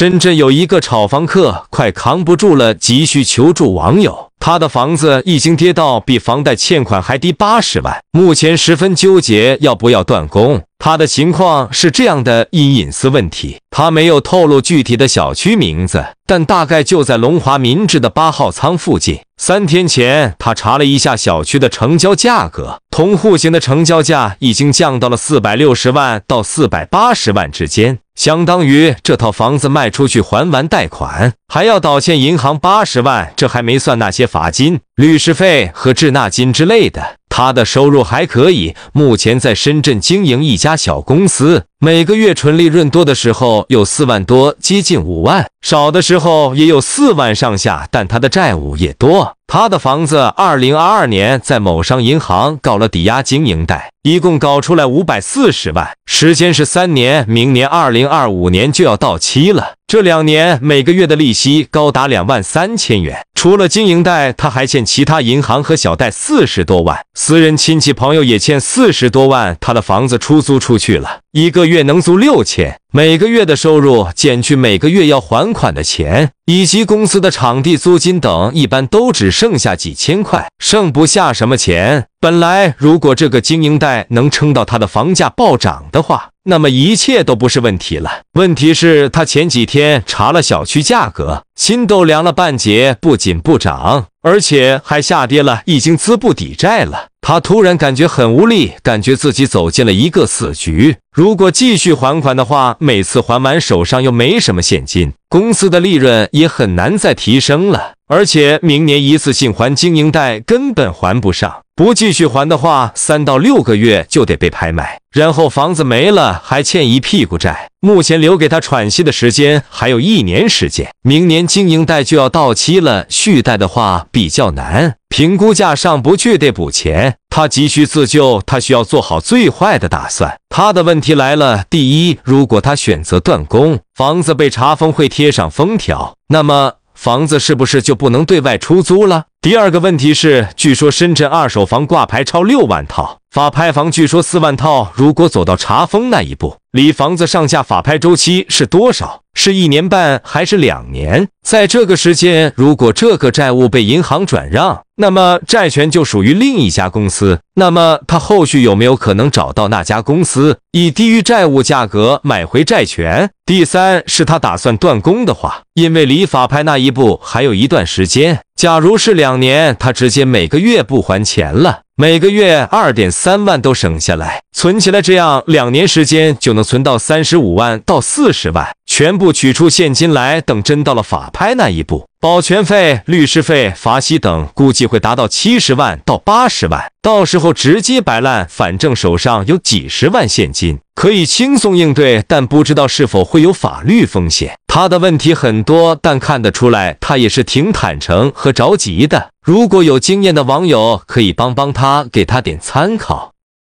深圳有一个炒房客快扛不住了，急需求助网友。他的房子已经跌到比房贷欠款还低八十万，目前十分纠结要不要断供。他的情况是这样的，因隐私问题，他没有透露具体的小区名字，但大概就在龙华民治的八号仓附近。三天前，他查了一下小区的成交价格，同户型的成交价已经降到了四百六十万到四百八十万之间。相当于这套房子卖出去还完贷款，还要倒欠银行八十万，这还没算那些罚金、律师费和滞纳金之类的。他的收入还可以，目前在深圳经营一家小公司，每个月纯利润多的时候有四万多，接近五万；少的时候也有四万上下。但他的债务也多，他的房子二零二二年在某商银行搞了抵押经营贷，一共搞出来五百四十万，时间是三年，明年二零二五年就要到期了。这两年每个月的利息高达两万三千元。除了经营贷，他还欠其他银行和小贷四十多万，私人亲戚朋友也欠四十多万。他的房子出租出去了。一个月能租六千，每个月的收入减去每个月要还款的钱，以及公司的场地租金等，一般都只剩下几千块，剩不下什么钱。本来如果这个经营贷能撑到他的房价暴涨的话，那么一切都不是问题了。问题是，他前几天查了小区价格，心都凉了半截，不仅不涨。而且还下跌了，已经资不抵债了。他突然感觉很无力，感觉自己走进了一个死局。如果继续还款的话，每次还完手上又没什么现金，公司的利润也很难再提升了。而且明年一次性还经营贷根本还不上，不继续还的话，三到六个月就得被拍卖，然后房子没了，还欠一屁股债。目前留给他喘息的时间还有一年时间，明年经营贷就要到期了，续贷的话比较难，评估价上不去得补钱。他急需自救，他需要做好最坏的打算。他的问题来了：第一，如果他选择断供，房子被查封会贴上封条，那么。房子是不是就不能对外出租了？第二个问题是，据说深圳二手房挂牌超六万套，法拍房据说四万套。如果走到查封那一步，离房子上下法拍周期是多少？是一年半还是两年？在这个时间，如果这个债务被银行转让？那么债权就属于另一家公司，那么他后续有没有可能找到那家公司，以低于债务价格买回债权？第三是他打算断供的话，因为离法拍那一步还有一段时间，假如是两年，他直接每个月不还钱了。每个月二点三万都省下来存起来，这样两年时间就能存到三十五万到四十万，全部取出现金来，等真到了法拍那一步，保全费、律师费、罚息等估计会达到七十万到八十万，到时候直接摆烂，反正手上有几十万现金可以轻松应对，但不知道是否会有法律风险。他的问题很多，但看得出来他也是挺坦诚和着急的。如果有经验的网友，可以帮帮他，给他点参考。